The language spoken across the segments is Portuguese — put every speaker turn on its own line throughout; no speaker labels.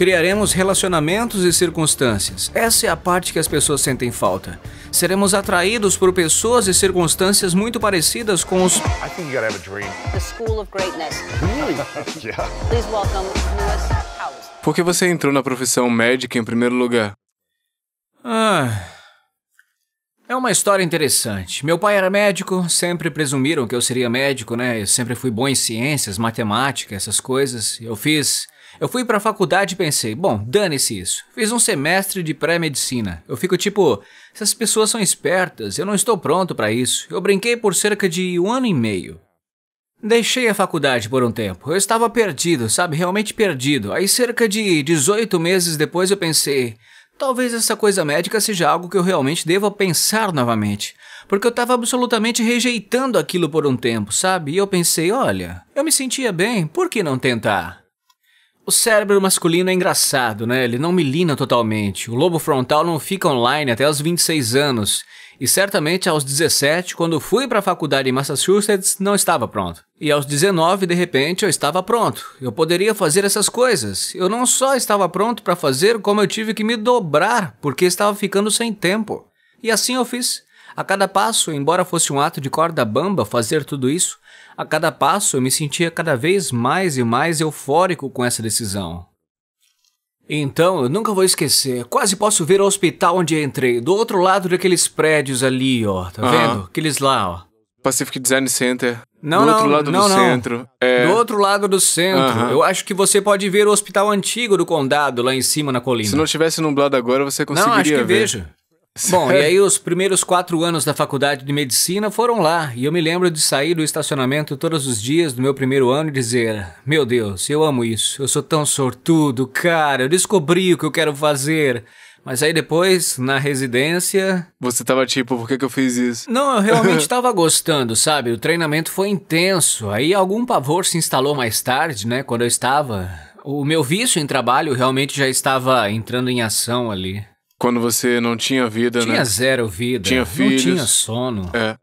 Criaremos relacionamentos e circunstâncias. Essa é a parte que as pessoas sentem falta. Seremos atraídos por pessoas e circunstâncias muito parecidas com os. I think you gotta have a dream. The school of greatness. Really? yeah. Please welcome Lewis
Por que você entrou na profissão médica em primeiro lugar?
Ah. É uma história interessante. Meu pai era médico, sempre presumiram que eu seria médico, né? Eu sempre fui bom em ciências, matemática, essas coisas. Eu fiz eu fui pra faculdade e pensei, bom, dane-se isso. Fiz um semestre de pré-medicina. Eu fico tipo, essas pessoas são espertas, eu não estou pronto para isso. Eu brinquei por cerca de um ano e meio. Deixei a faculdade por um tempo. Eu estava perdido, sabe? Realmente perdido. Aí, cerca de 18 meses depois, eu pensei: talvez essa coisa médica seja algo que eu realmente deva pensar novamente. Porque eu estava absolutamente rejeitando aquilo por um tempo, sabe? E eu pensei: olha, eu me sentia bem, por que não tentar? O cérebro masculino é engraçado, né? Ele não milina totalmente. O lobo frontal não fica online até os 26 anos. E certamente aos 17, quando fui para a faculdade em Massachusetts, não estava pronto. E aos 19, de repente, eu estava pronto. Eu poderia fazer essas coisas. Eu não só estava pronto para fazer, como eu tive que me dobrar, porque estava ficando sem tempo. E assim eu fiz. A cada passo, embora fosse um ato de corda bamba fazer tudo isso, a cada passo eu me sentia cada vez mais e mais eufórico com essa decisão. Então, eu nunca vou esquecer. Quase posso ver o hospital onde entrei, do outro lado daqueles prédios ali, ó. Tá vendo?
Aqueles lá, ó. Pacific Design Center.
Não, do não, outro lado não, do não. centro. É... Do outro lado do centro. Eu acho que você pode ver o hospital antigo do condado lá em cima na colina. Se não tivesse nublado agora, você conseguiria ver. Não, acho que ver. vejo. Bom, e aí os primeiros quatro anos da faculdade de medicina foram lá, e eu me lembro de sair do estacionamento todos os dias do meu primeiro ano e dizer: Meu Deus, eu amo isso, eu sou tão sortudo, cara, eu descobri o que eu quero fazer. Mas aí depois, na residência.
Você tava tipo, por que, que eu fiz isso? Não, eu realmente
tava gostando, sabe? O treinamento foi intenso. Aí algum pavor se instalou mais tarde, né? Quando eu estava. O meu vício em trabalho realmente já estava entrando em ação ali.
Quando você não tinha vida, tinha né? Tinha zero
vida. Tinha filhos. Não tinha
sono. É.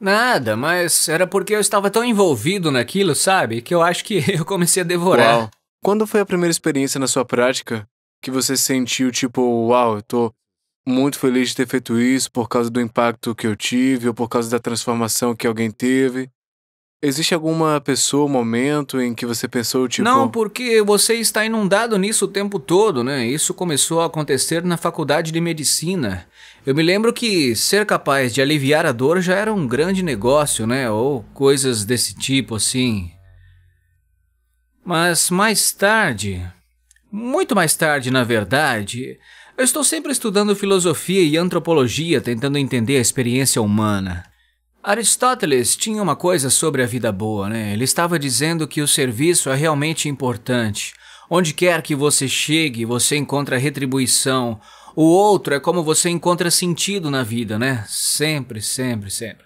Nada, mas era porque eu estava tão envolvido naquilo, sabe? Que eu acho que eu comecei a devorar. Uau.
Quando foi a primeira experiência na sua prática que você sentiu, tipo, uau, eu tô muito feliz de ter feito isso por causa do impacto que eu tive ou por causa da transformação que alguém teve? Existe alguma pessoa, momento em que você pensou, tipo. Não,
porque você está inundado nisso o tempo todo, né? Isso começou a acontecer na faculdade de medicina. Eu me lembro que ser capaz de aliviar a dor já era um grande negócio, né? Ou coisas desse tipo assim. Mas mais tarde. Muito mais tarde, na verdade. Eu estou sempre estudando filosofia e antropologia, tentando entender a experiência humana. Aristóteles tinha uma coisa sobre a vida boa, né? Ele estava dizendo que o serviço é realmente importante. Onde quer que você chegue, você encontra retribuição. O outro é como você encontra sentido na vida, né? Sempre, sempre, sempre.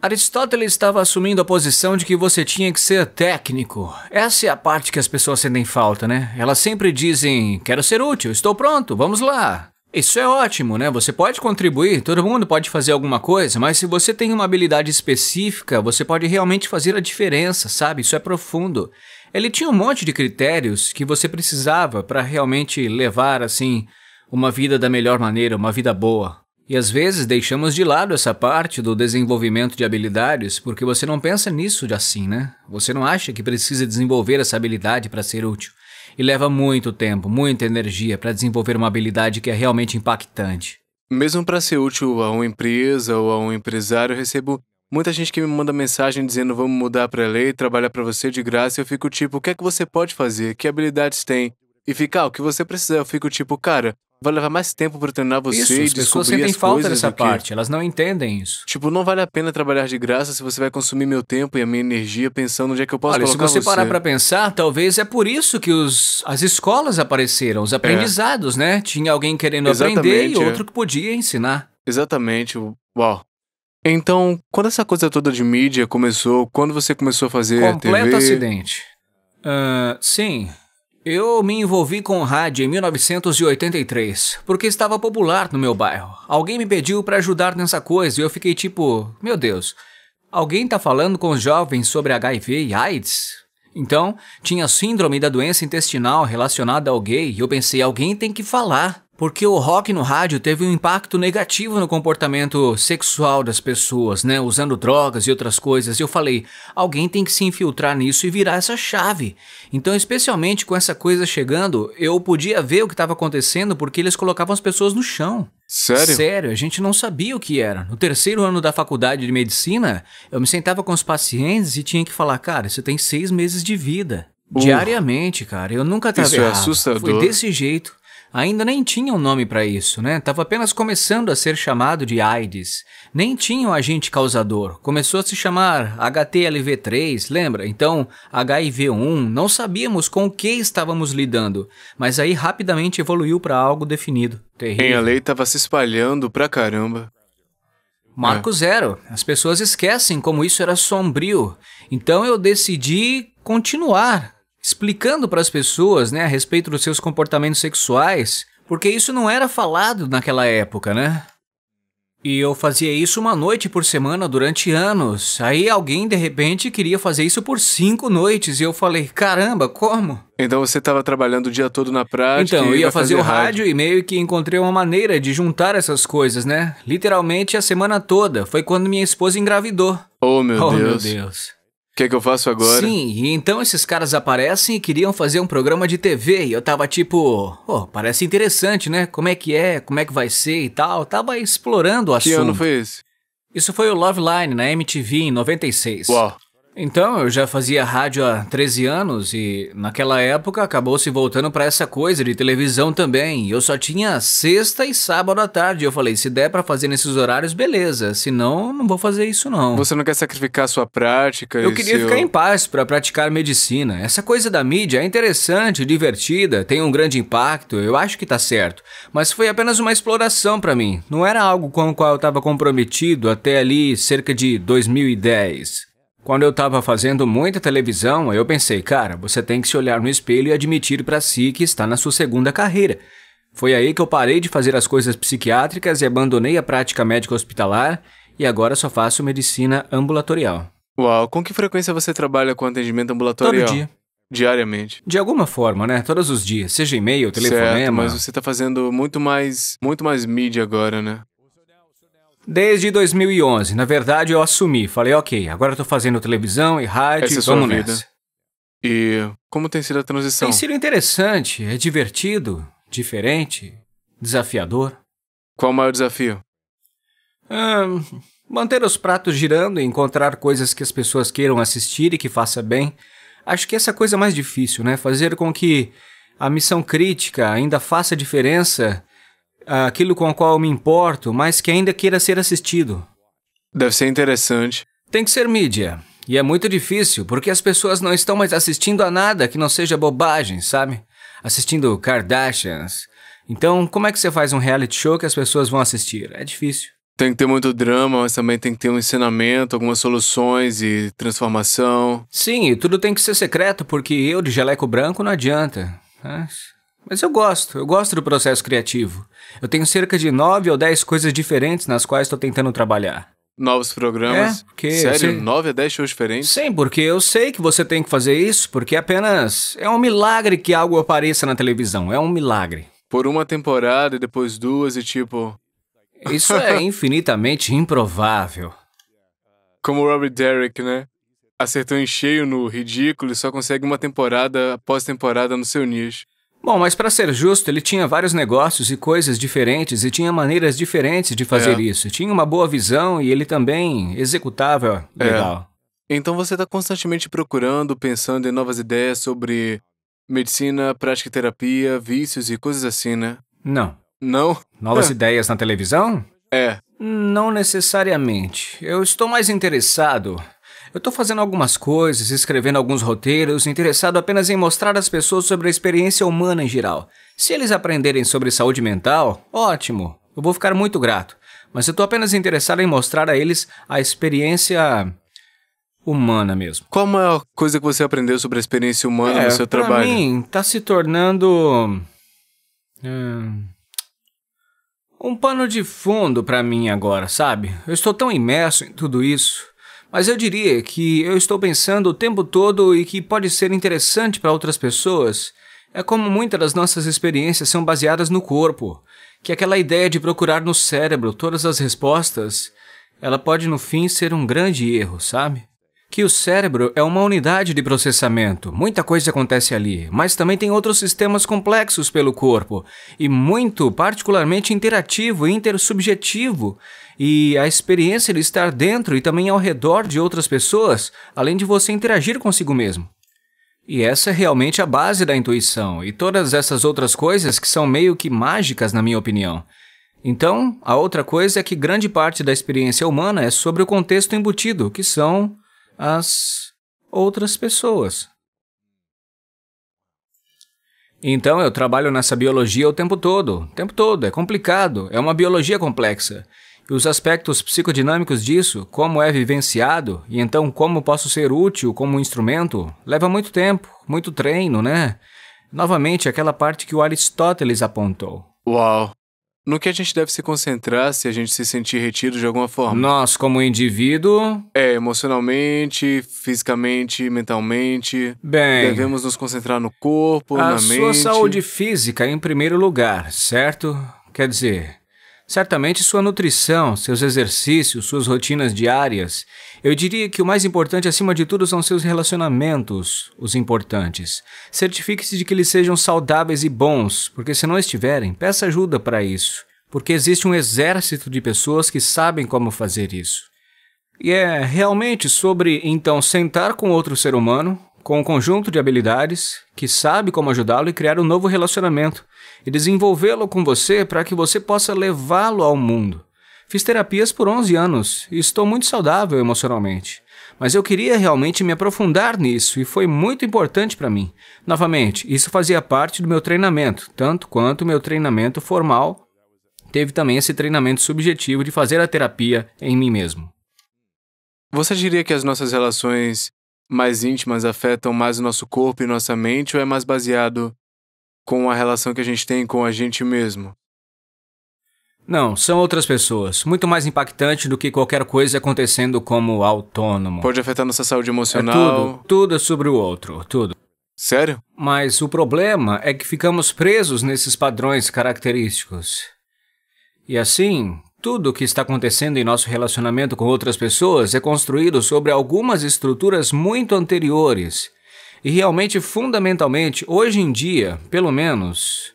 Aristóteles estava assumindo a posição de que você tinha que ser técnico. Essa é a parte que as pessoas sentem falta, né? Elas sempre dizem: quero ser útil, estou pronto, vamos lá. Isso é ótimo, né? Você pode contribuir, todo mundo pode fazer alguma coisa, mas se você tem uma habilidade específica, você pode realmente fazer a diferença, sabe? Isso é profundo. Ele tinha um monte de critérios que você precisava para realmente levar, assim, uma vida da melhor maneira, uma vida boa. E às vezes deixamos de lado essa parte do desenvolvimento de habilidades porque você não pensa nisso de assim, né? Você não acha que precisa desenvolver essa habilidade para ser útil e leva muito tempo, muita energia para desenvolver uma habilidade que é realmente impactante.
Mesmo para ser útil a uma empresa ou a um empresário, eu recebo muita gente que me manda mensagem dizendo vamos mudar para lei, trabalhar para você de graça, eu fico tipo, o que é que você pode fazer? Que habilidades tem? E fica, ah, o que você precisa? Eu fico tipo, cara, vai levar mais tempo para treinar você isso, e as pessoas sentem falta dessa parte, elas não entendem isso. Tipo, não vale a pena trabalhar de graça se você vai consumir meu tempo e a minha energia pensando onde é que eu posso Olha, colocar você. se você, você. parar para
pensar, talvez é por isso que os, as escolas apareceram, os é. aprendizados, é. né? Tinha alguém querendo Exatamente, aprender e é. outro é. que
podia ensinar. Exatamente. Uau. Então, quando essa coisa toda de mídia começou, quando você começou a fazer Completo TV... acidente.
Uh, sim. Eu me envolvi com rádio em 1983, porque estava popular no meu bairro. Alguém me pediu para ajudar nessa coisa e eu fiquei tipo, meu Deus, alguém tá falando com os jovens sobre HIV e AIDS? Então, tinha síndrome da doença intestinal relacionada ao gay e eu pensei, alguém tem que falar porque o rock no rádio teve um impacto negativo no comportamento sexual das pessoas, né? Usando drogas e outras coisas. E eu falei, alguém tem que se infiltrar nisso e virar essa chave. Então, especialmente com essa coisa chegando, eu podia ver o que estava acontecendo porque eles colocavam as pessoas no chão. Sério? Sério, a gente não sabia o que era. No terceiro ano da faculdade de medicina, eu me sentava com os pacientes e tinha que falar, cara, você tem seis meses de vida. Uh, Diariamente, cara. Eu nunca tava Isso é errado. é assustador. Foi desse jeito ainda nem tinha um nome para isso, né? Tava apenas começando a ser chamado de AIDS. Nem tinha um agente causador. Começou a se chamar HTLV3, lembra? Então, HIV1, não sabíamos com o que estávamos lidando, mas aí rapidamente evoluiu para algo definido. Terrível.
Bem, a lei estava se espalhando pra caramba. Marco
é. Zero. As pessoas esquecem como isso era sombrio. Então eu decidi continuar explicando para as pessoas né, a respeito dos seus comportamentos sexuais, porque isso não era falado naquela época, né? E eu fazia isso uma noite por semana durante anos. Aí alguém de repente queria fazer isso por cinco noites e eu falei: caramba, como?
Então você estava trabalhando o dia todo na prática? Então, eu ia fazer, fazer, o rádio, rádio
e meio que encontrei uma maneira de juntar essas coisas, né? Literalmente a semana toda. Foi quando minha esposa engravidou.
Oh, meu oh, Deus. Meu Deus. O que, que eu faço agora? Sim,
e então esses caras aparecem e queriam fazer um programa de TV. E eu tava tipo, oh, parece interessante, né? Como é que é, como é que vai ser e tal. Eu tava explorando o assunto. Que ano foi esse? Isso foi o Love Line na MTV em 96. Uau. Então, eu já fazia rádio há 13 anos e naquela época acabou se voltando para essa coisa de televisão também. Eu só tinha sexta e sábado à tarde. Eu falei, se der para fazer nesses horários, beleza. Se não, não vou fazer isso não. Você não quer sacrificar sua prática? Eu queria seu... ficar em paz para praticar medicina. Essa coisa da mídia é interessante, divertida, tem um grande impacto. Eu acho que tá certo, mas foi apenas uma exploração para mim. Não era algo com o qual eu estava comprometido até ali cerca de 2010. Quando eu estava fazendo muita televisão, eu pensei, cara, você tem que se olhar no espelho e admitir para si que está na sua segunda carreira. Foi aí que eu parei de fazer as coisas psiquiátricas e abandonei a prática médica hospitalar e agora só faço medicina ambulatorial.
Uau, com que frequência você trabalha com atendimento ambulatorial? Todo dia. Diariamente. De alguma forma, né? Todos os dias, seja e-mail, telefonema. Certo, mas você está fazendo muito mais, muito mais mídia agora, né?
Desde 2011, na verdade eu assumi, falei ok, agora estou fazendo televisão e
rádio, Essa é vamos é nessa. E como tem sido a transição? Tem
sido interessante, é divertido, diferente, desafiador.
Qual o maior desafio?
manter os pratos girando e encontrar coisas que as pessoas queiram assistir e que faça bem. Acho que essa é coisa é mais difícil, né? Fazer com que a missão crítica ainda faça diferença aquilo com o qual eu me importo, mas que ainda queira ser assistido. Deve ser interessante. Tem que ser mídia. E é muito difícil, porque as pessoas não estão mais assistindo a nada que não seja bobagem, sabe? Assistindo Kardashians. Então, como é que você faz um reality show que as pessoas vão assistir? É difícil.
Tem que ter muito drama, mas também tem que ter um ensinamento, algumas soluções e transformação. Sim, e tudo tem que ser secreto, porque eu de jaleco branco não adianta.
Mas... Mas eu gosto, eu gosto do processo criativo. Eu tenho cerca de nove ou dez coisas diferentes nas quais estou tentando trabalhar.
Novos programas? É, porque Sério? Nove a dez shows diferentes? Sim,
porque eu sei que você tem que fazer isso, porque apenas é um milagre que algo apareça na televisão. É um milagre.
Por uma temporada e depois duas e tipo. Isso é
infinitamente improvável.
Como o Robert Derrick, né? Acertou em cheio no ridículo e só consegue uma temporada após temporada no seu nicho.
Bom, mas para ser justo, ele tinha vários negócios e coisas diferentes e tinha maneiras diferentes de fazer é.
isso. Tinha uma
boa visão e ele também executava é. legal.
É. Então você está constantemente procurando, pensando em novas ideias sobre medicina, prática e terapia, vícios e coisas assim, né? Não. Não? Novas é.
ideias na televisão? É. Não necessariamente. Eu estou mais interessado eu estou fazendo algumas coisas, escrevendo alguns roteiros, interessado apenas em mostrar às pessoas sobre a experiência humana em geral. Se eles aprenderem sobre saúde mental, ótimo, eu vou ficar muito grato. Mas eu estou apenas interessado em mostrar a eles a experiência humana mesmo.
Qual é a coisa que você aprendeu sobre a experiência humana é, no seu trabalho? Para
mim, está se tornando hum, um pano de fundo para mim agora, sabe? Eu estou tão imerso em tudo isso mas eu diria que eu estou pensando o tempo todo e que pode ser interessante para outras pessoas. É como muitas das nossas experiências são baseadas no corpo, que aquela ideia de procurar no cérebro todas as respostas, ela pode no fim ser um grande erro, sabe? Que o cérebro é uma unidade de processamento, muita coisa acontece ali, mas também tem outros sistemas complexos pelo corpo, e muito particularmente interativo e intersubjetivo, e a experiência de estar dentro e também ao redor de outras pessoas, além de você interagir consigo mesmo. E essa é realmente a base da intuição e todas essas outras coisas que são meio que mágicas, na minha opinião. Então, a outra coisa é que grande parte da experiência humana é sobre o contexto embutido, que são as outras pessoas. Então eu trabalho nessa biologia o tempo todo, o tempo todo, é complicado, é uma biologia complexa e os aspectos psicodinâmicos disso, como é vivenciado e então como posso ser útil como instrumento, leva muito tempo, muito treino, né? Novamente, aquela parte que o Aristóteles apontou.
Uau! No que a gente deve se concentrar se a gente se sentir retido de alguma forma? Nós, como indivíduo. É, emocionalmente, fisicamente, mentalmente. Bem. Devemos nos concentrar no corpo, na mente. A sua saúde
física em primeiro lugar, certo? Quer dizer, Certamente sua nutrição, seus exercícios, suas rotinas diárias. Eu diria que o mais importante acima de tudo são seus relacionamentos, os importantes. Certifique-se de que eles sejam saudáveis e bons, porque se não estiverem, peça ajuda para isso, porque existe um exército de pessoas que sabem como fazer isso. E é realmente sobre então sentar com outro ser humano, com um conjunto de habilidades, que sabe como ajudá-lo e criar um novo relacionamento e desenvolvê-lo com você para que você possa levá-lo ao mundo. Fiz terapias por 11 anos e estou muito saudável emocionalmente. Mas eu queria realmente me aprofundar nisso e foi muito importante para mim. Novamente, isso fazia parte do meu treinamento, tanto quanto o meu treinamento formal teve também esse treinamento subjetivo de
fazer a terapia
em mim mesmo.
Você diria que as nossas relações mais íntimas afetam mais o nosso corpo e nossa mente ou é mais baseado com a relação que a gente tem com a gente mesmo.
Não, são outras pessoas. Muito mais impactante do que qualquer coisa acontecendo como autônomo.
Pode afetar nossa saúde é emocional. É tudo.
Tudo é sobre o outro. Tudo. Sério? Mas o problema é que ficamos presos nesses padrões característicos. E assim, tudo o que está acontecendo em nosso relacionamento com outras pessoas é construído sobre algumas estruturas muito anteriores e realmente, fundamentalmente, hoje em dia, pelo menos,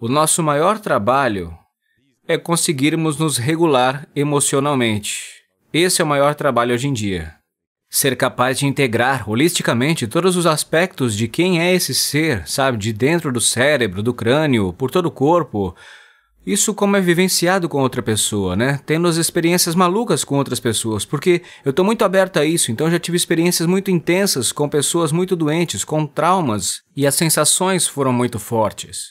o nosso maior trabalho é conseguirmos nos regular emocionalmente. Esse é o maior trabalho hoje em dia. Ser capaz de integrar holisticamente todos os aspectos de quem é esse ser, sabe, de dentro do cérebro, do crânio, por todo o corpo, isso como é vivenciado com outra pessoa, né? Tendo as experiências malucas com outras pessoas, porque eu estou muito aberto a isso, então já tive experiências muito intensas com pessoas muito doentes, com traumas, e as sensações foram muito fortes.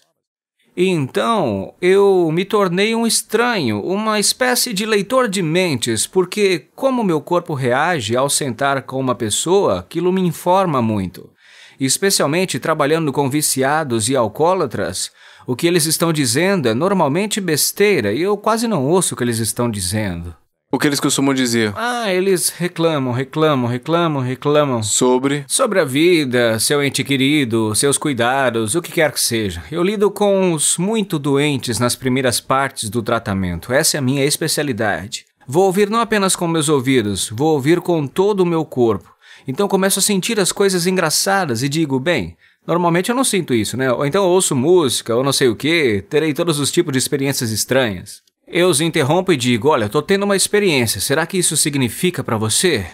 E então eu me tornei um estranho, uma espécie de leitor de mentes, porque como meu corpo reage ao sentar com uma pessoa, aquilo me informa muito especialmente trabalhando com viciados e alcoólatras, o que eles estão dizendo é normalmente besteira e eu quase não ouço o que eles estão dizendo.
O que eles costumam dizer?
Ah, eles reclamam, reclamam, reclamam, reclamam. Sobre? Sobre a vida, seu ente querido, seus cuidados, o que quer que seja. Eu lido com os muito doentes nas primeiras partes do tratamento. Essa é a minha especialidade. Vou ouvir não apenas com meus ouvidos, vou ouvir com todo o meu corpo. Então começo a sentir as coisas engraçadas e digo, bem, Normalmente eu não sinto isso, né? Ou então ouço música, ou não sei o que, terei todos os tipos de experiências estranhas. Eu os interrompo e digo: Olha, estou tendo uma experiência, será que isso significa para você?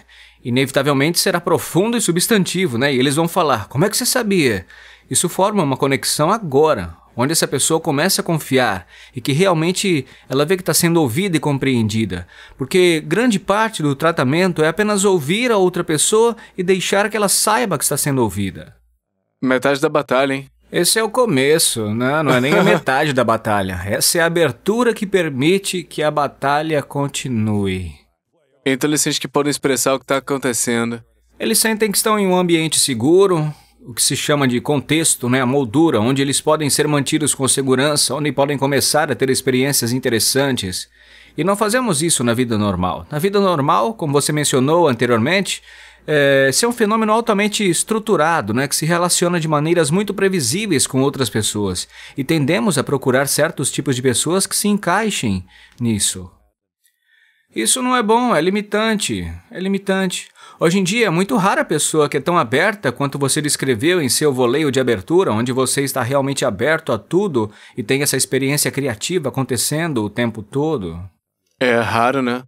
Inevitavelmente será profundo e substantivo, né? E eles vão falar: Como é que você sabia? Isso forma uma conexão agora, onde essa pessoa começa a confiar e que realmente ela vê que está sendo ouvida e compreendida. Porque grande parte do tratamento é apenas ouvir a outra pessoa e deixar que ela saiba que está sendo ouvida. Metade da batalha, hein? Esse é o começo, né? não é nem a metade da batalha. Essa é a abertura que permite que a batalha continue. Então eles sentem que podem
expressar o que está acontecendo.
Eles sentem que estão em um ambiente seguro, o que se chama de contexto, né? a moldura, onde eles podem ser mantidos com segurança, onde podem começar a ter experiências interessantes. E não fazemos isso na vida normal. Na vida normal, como você mencionou anteriormente, é, é, um fenômeno altamente estruturado, né, que se relaciona de maneiras muito previsíveis com outras pessoas. E tendemos a procurar certos tipos de pessoas que se encaixem nisso. Isso não é bom, é limitante. É limitante. Hoje em dia é muito rara a pessoa que é tão aberta quanto você descreveu em seu voleio de abertura, onde você está realmente aberto a tudo e tem essa experiência criativa acontecendo o tempo todo.
É raro, né?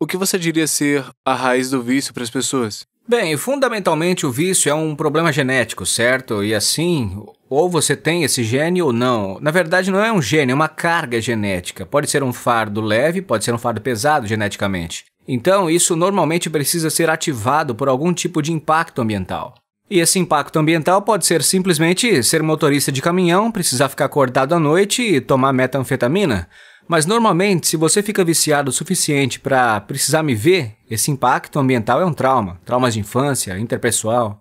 O que você diria ser a raiz do vício para as pessoas?
Bem, fundamentalmente o vício é um problema genético, certo? E assim, ou você tem esse gene ou não. Na verdade, não é um gene, é uma carga genética. Pode ser um fardo leve, pode ser um fardo pesado geneticamente. Então, isso normalmente precisa ser ativado por algum tipo de impacto ambiental. E esse impacto ambiental pode ser simplesmente ser motorista de caminhão, precisar ficar acordado à noite e tomar metanfetamina. Mas normalmente, se você fica viciado o suficiente para precisar me ver, esse impacto ambiental é um trauma. Traumas de infância, interpessoal.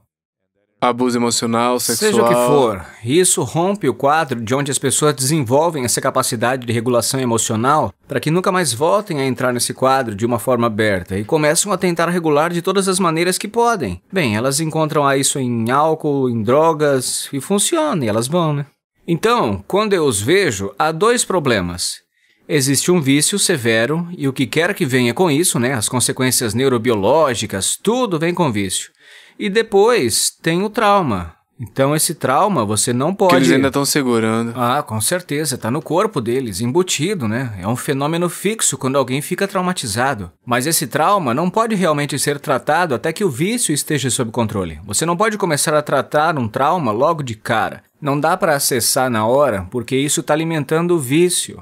Abuso emocional, sexual. Seja o que for,
isso rompe o quadro de onde as pessoas desenvolvem essa capacidade de regulação emocional para que nunca mais voltem a entrar nesse quadro de uma forma aberta e começam a tentar regular de todas as maneiras que podem. Bem, elas encontram isso em álcool, em drogas e funciona, e elas vão, né? Então, quando eu os vejo, há dois problemas. Existe um vício severo e o que quer que venha com isso, né, as consequências neurobiológicas, tudo vem com vício. E depois tem o trauma. Então esse trauma você não pode. Que eles ainda
estão segurando.
Ah, com certeza, está no corpo deles, embutido, né? É um fenômeno fixo quando alguém fica traumatizado. Mas esse trauma não pode realmente ser tratado até que o vício esteja sob controle. Você não pode começar a tratar um trauma logo de cara. Não dá para acessar na hora, porque isso está alimentando o vício.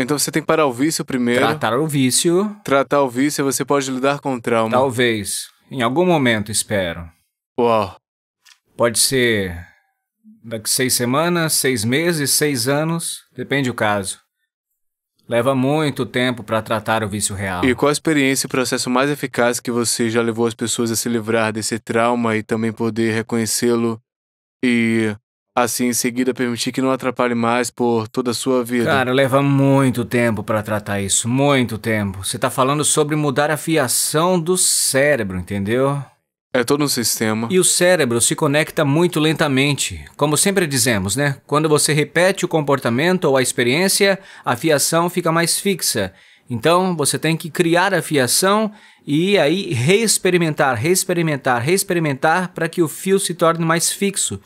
Então você tem parar o vício primeiro. Tratar o vício. Tratar o vício, você pode lidar com o trauma. Talvez. Em algum momento, espero. Uau. Pode ser daqui seis semanas, seis meses, seis anos, depende do caso. Leva muito tempo para tratar o vício real.
E qual a experiência e processo mais eficaz que você já levou as pessoas a se livrar desse trauma e também poder reconhecê-lo e Assim, em seguida, permitir que não atrapalhe mais por toda a sua vida. Cara,
leva muito tempo para tratar isso, muito tempo. Você tá falando sobre mudar a fiação do cérebro, entendeu?
É todo um sistema.
E o cérebro se conecta muito lentamente. Como sempre dizemos, né? Quando você repete o comportamento ou a experiência, a fiação fica mais fixa. Então, você tem que criar a fiação e aí reexperimentar, reexperimentar, reexperimentar para que o fio se torne mais fixo.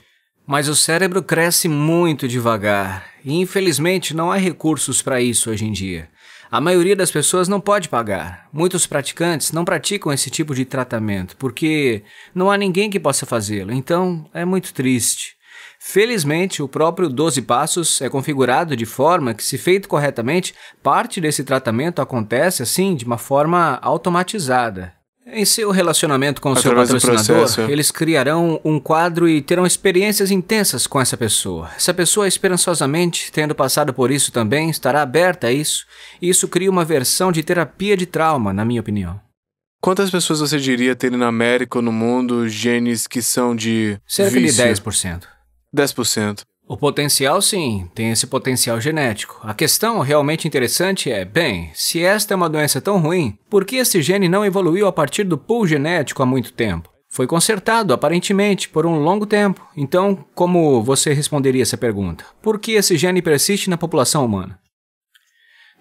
Mas o cérebro cresce muito devagar e, infelizmente, não há recursos para isso hoje em dia. A maioria das pessoas não pode pagar. Muitos praticantes não praticam esse tipo de tratamento porque não há ninguém que possa fazê-lo, então é muito triste. Felizmente, o próprio 12 Passos é configurado de forma que, se feito corretamente, parte desse tratamento acontece assim de uma forma automatizada. Em seu relacionamento com o seu patrocinador, eles criarão um quadro e terão experiências intensas com essa pessoa. Essa pessoa, esperançosamente, tendo passado por isso também, estará aberta a isso, e isso cria uma versão de terapia de trauma, na minha opinião.
Quantas pessoas você diria terem na América ou no mundo genes que são de. Cerca vício? de 10%. 10%. O potencial, sim,
tem esse potencial genético. A questão realmente interessante é: bem, se esta é uma doença tão ruim, por que esse gene não evoluiu a partir do pool genético há muito tempo? Foi consertado, aparentemente, por um longo tempo. Então, como você responderia essa pergunta? Por que esse gene persiste na população humana?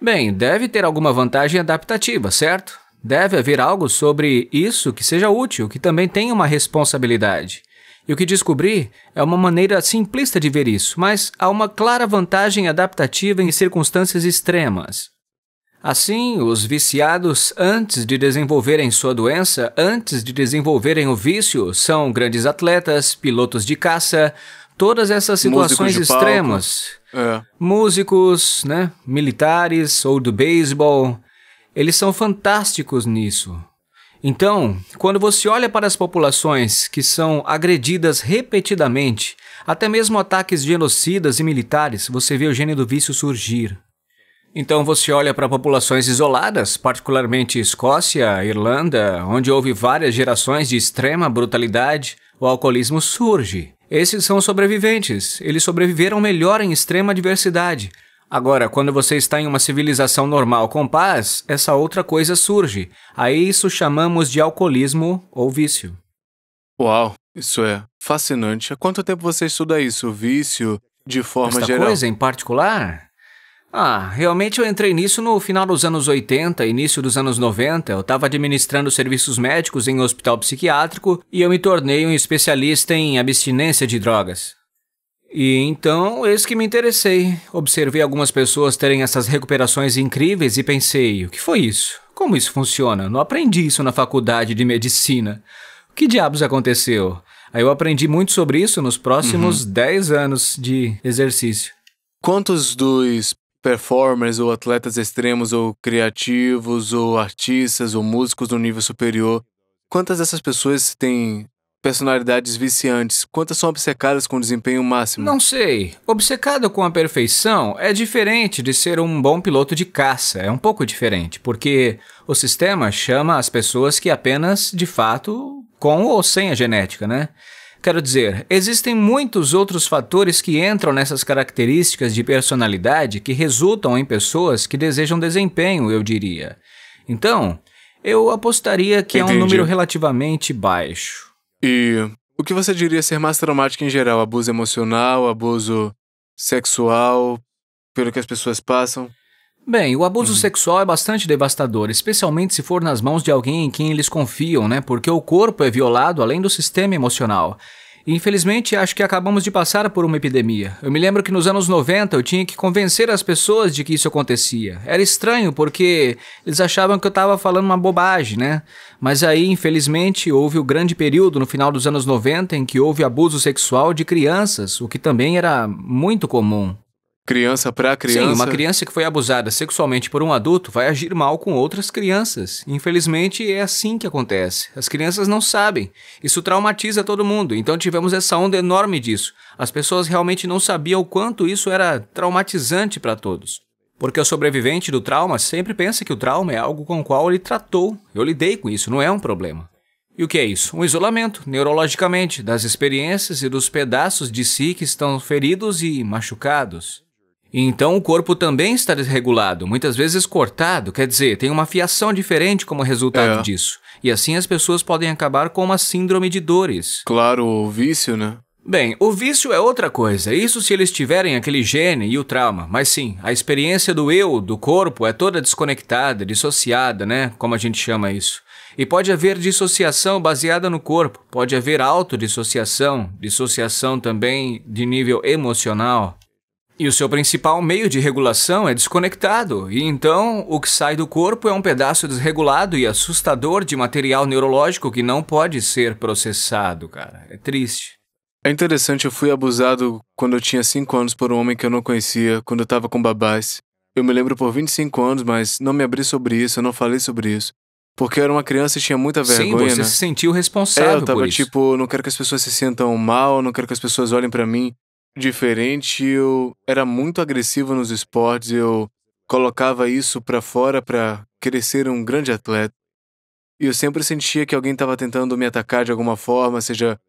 Bem, deve ter alguma vantagem adaptativa, certo? Deve haver algo sobre isso que seja útil, que também tenha uma responsabilidade. E o que descobri é uma maneira simplista de ver isso, mas há uma clara vantagem adaptativa em circunstâncias extremas. Assim, os viciados, antes de desenvolverem sua doença, antes de desenvolverem o vício, são grandes atletas, pilotos de caça, todas essas situações extremas. É. Músicos, né, militares ou do beisebol, eles são fantásticos nisso. Então, quando você olha para as populações que são agredidas repetidamente, até mesmo ataques genocidas e militares, você vê o gênio do vício surgir. Então você olha para populações isoladas, particularmente Escócia, Irlanda, onde houve várias gerações de extrema brutalidade, o alcoolismo surge. Esses são sobreviventes, eles sobreviveram melhor em extrema adversidade, Agora, quando você está em uma civilização normal com paz, essa outra coisa
surge. A isso chamamos de alcoolismo ou vício. Uau, isso é fascinante. Há quanto tempo você estuda isso, vício, de forma Esta geral? Essa coisa em
particular? Ah, realmente eu entrei nisso no final dos anos 80, início dos anos 90. Eu estava administrando serviços médicos em um hospital psiquiátrico e eu me tornei um especialista em abstinência de drogas. E então, eis que me interessei. Observei algumas pessoas terem essas recuperações incríveis e pensei: o que foi isso? Como isso funciona? Não aprendi isso na faculdade de medicina. O que diabos aconteceu?
Aí eu aprendi muito sobre isso nos próximos uhum. 10 anos de exercício. Quantos dos performers ou atletas extremos ou criativos ou artistas ou músicos do nível superior, quantas dessas pessoas têm personalidades viciantes, quantas são obcecadas com desempenho máximo? Não sei. Obcecado com a
perfeição é diferente de ser um bom piloto de caça. É um pouco diferente, porque o sistema chama as pessoas que apenas, de fato, com ou sem a genética, né? Quero dizer, existem muitos outros fatores que entram nessas características de personalidade que resultam em pessoas que desejam desempenho, eu diria.
Então, eu apostaria que Entendi. é um número relativamente baixo. E o que você diria ser mais traumático em geral? Abuso emocional, abuso sexual, pelo que as pessoas passam?
Bem, o abuso uhum. sexual é bastante devastador, especialmente se for nas mãos de alguém em quem eles confiam, né? Porque o corpo é violado além do sistema emocional. Infelizmente, acho que acabamos de passar por uma epidemia. Eu me lembro que nos anos 90 eu tinha que convencer as pessoas de que isso acontecia. Era estranho porque eles achavam que eu estava falando uma bobagem, né? Mas aí, infelizmente, houve o grande período no final dos anos 90 em que houve abuso sexual de crianças, o que também era muito comum
criança para criança. Sim, uma criança
que foi abusada sexualmente por um adulto vai agir mal com outras crianças. Infelizmente é assim que acontece. As crianças não sabem. Isso traumatiza todo mundo. Então tivemos essa onda enorme disso. As pessoas realmente não sabiam o quanto isso era traumatizante para todos. Porque o sobrevivente do trauma sempre pensa que o trauma é algo com o qual ele tratou. Eu lidei com isso, não é um problema. E o que é isso? Um isolamento, neurologicamente, das experiências e dos pedaços de si que estão feridos e machucados. Então o corpo também está desregulado, muitas vezes cortado, quer dizer, tem uma fiação diferente como resultado é. disso. E assim as pessoas podem acabar com uma síndrome de dores.
Claro, o vício, né?
Bem, o vício é outra coisa, isso se eles tiverem aquele gene e o trauma. Mas sim, a experiência do eu, do corpo, é toda desconectada, dissociada, né? Como a gente chama isso. E pode haver dissociação baseada no corpo, pode haver autodissociação, dissociação também de nível emocional. E o seu principal meio de regulação é desconectado, e então o que sai do corpo é um pedaço desregulado e assustador de material neurológico que não pode ser processado, cara.
É triste. É interessante, eu fui abusado quando eu tinha 5 anos por um homem que eu não conhecia, quando eu tava com babás. Eu me lembro por 25 anos, mas não me abri sobre isso, eu não falei sobre isso. Porque eu era uma criança e tinha muita vergonha. Sim, você né? se sentiu responsável é, eu tava, por isso. tipo, não quero que as pessoas se sintam mal, não quero que as pessoas olhem para mim diferente, eu era muito agressivo nos esportes, eu colocava isso para fora para crescer um grande atleta. E eu sempre sentia que alguém estava tentando me atacar de alguma forma, seja